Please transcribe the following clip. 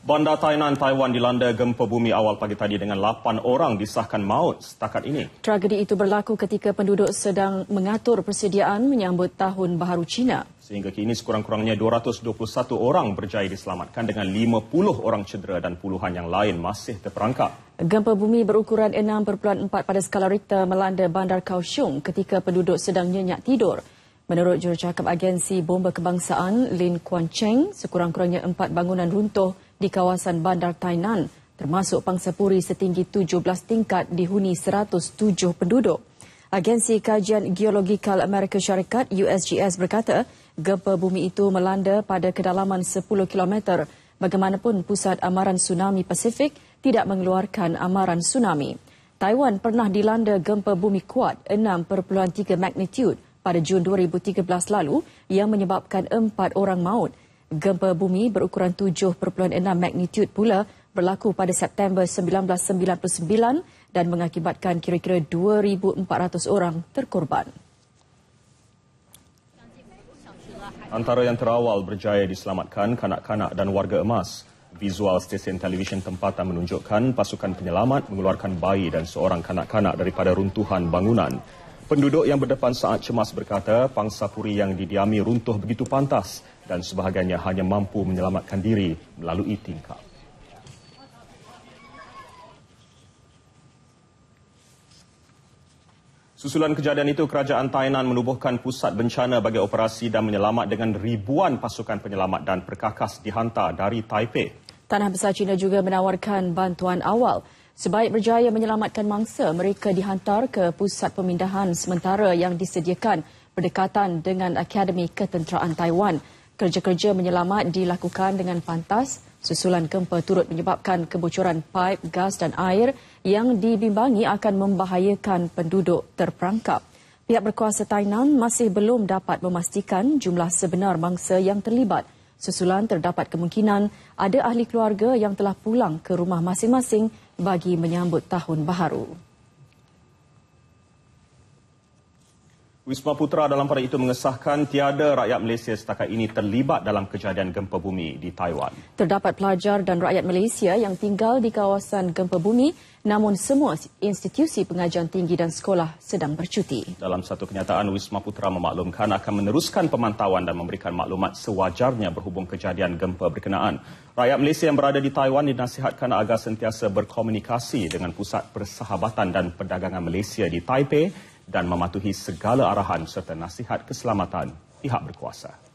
Bandar Tainan, Taiwan dilanda gempa bumi awal pagi tadi dengan 8 orang disahkan maut setakat ini. Tragedi itu berlaku ketika penduduk sedang mengatur persediaan menyambut Tahun Baharu Cina. Sehingga kini sekurang-kurangnya 221 orang berjaya diselamatkan dengan 50 orang cedera dan puluhan yang lain masih terperangkap. Gempa bumi berukuran 6.4 pada skala Richter melanda Bandar Kaohsiung ketika penduduk sedang nyenyak tidur. Menurut jurucakap agensi bomba kebangsaan Lin Kuan Cheng, sekurang-kurangnya 4 bangunan runtuh di kawasan Bandar Tainan termasuk pangsapuri setinggi 17 tingkat dihuni 107 penduduk. Agensi Kajian Geologikal Amerika Syarikat USGS berkata gempa bumi itu melanda pada kedalaman 10 km bagaimanapun Pusat Amaran Tsunami Pasifik tidak mengeluarkan amaran tsunami. Taiwan pernah dilanda gempa bumi kuat 6.3 magnitude pada Jun 2013 lalu yang menyebabkan 4 orang maut Gempa bumi berukuran 7.6 magnitude pula berlaku pada September 1999 dan mengakibatkan kira-kira 2,400 orang terkorban. Antara yang terawal berjaya diselamatkan kanak-kanak dan warga emas. Visual stesen televisyen tempatan menunjukkan pasukan penyelamat mengeluarkan bayi dan seorang kanak-kanak daripada runtuhan bangunan. Penduduk yang berdepan saat cemas berkata pangsa puri yang didiami runtuh begitu pantas dan sebahagiannya hanya mampu menyelamatkan diri melalui tingkap. Susulan kejadian itu, Kerajaan Tainan menubuhkan pusat bencana bagi operasi dan menyelamat dengan ribuan pasukan penyelamat dan perkakas dihantar dari Taipei. Tanah Besar China juga menawarkan bantuan awal. Sebaik berjaya menyelamatkan mangsa, mereka dihantar ke pusat pemindahan sementara yang disediakan berdekatan dengan Akademi Ketenteraan Taiwan kerja-kerja menyelamat dilakukan dengan pantas. Susulan gempa turut menyebabkan kebocoran pipe, gas dan air yang dibimbangi akan membahayakan penduduk terperangkap. Pihak berkuasa Tainan masih belum dapat memastikan jumlah sebenar mangsa yang terlibat. Susulan terdapat kemungkinan ada ahli keluarga yang telah pulang ke rumah masing-masing bagi menyambut tahun baharu. Wisma Putra dalam pada itu mengesahkan tiada rakyat Malaysia setakat ini terlibat dalam kejadian gempa bumi di Taiwan. Terdapat pelajar dan rakyat Malaysia yang tinggal di kawasan gempa bumi namun semua institusi pengajian tinggi dan sekolah sedang bercuti. Dalam satu kenyataan, Wisma Putra memaklumkan akan meneruskan pemantauan dan memberikan maklumat sewajarnya berhubung kejadian gempa berkenaan. Rakyat Malaysia yang berada di Taiwan dinasihatkan agar sentiasa berkomunikasi dengan Pusat Persahabatan dan Perdagangan Malaysia di Taipei dan mematuhi segala arahan serta nasihat keselamatan pihak berkuasa.